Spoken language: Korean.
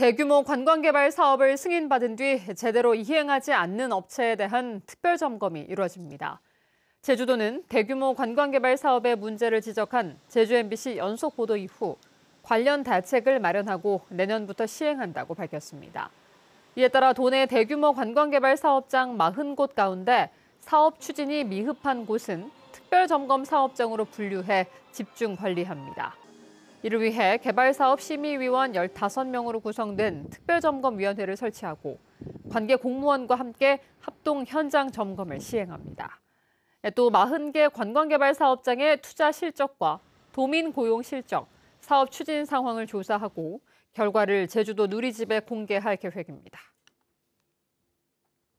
대규모 관광개발 사업을 승인받은 뒤 제대로 이행하지 않는 업체에 대한 특별 점검이 이루어집니다. 제주도는 대규모 관광개발 사업의 문제를 지적한 제주 MBC 연속 보도 이후 관련 대책을 마련하고 내년부터 시행한다고 밝혔습니다. 이에 따라 도내 대규모 관광개발 사업장 40곳 가운데 사업 추진이 미흡한 곳은 특별점검 사업장으로 분류해 집중 관리합니다. 이를 위해 개발사업심의위원 15명으로 구성된 특별점검위원회를 설치하고 관계 공무원과 함께 합동 현장 점검을 시행합니다. 예, 또 40개 관광개발 사업장의 투자 실적과 도민 고용 실적, 사업 추진 상황을 조사하고 결과를 제주도 누리집에 공개할 계획입니다.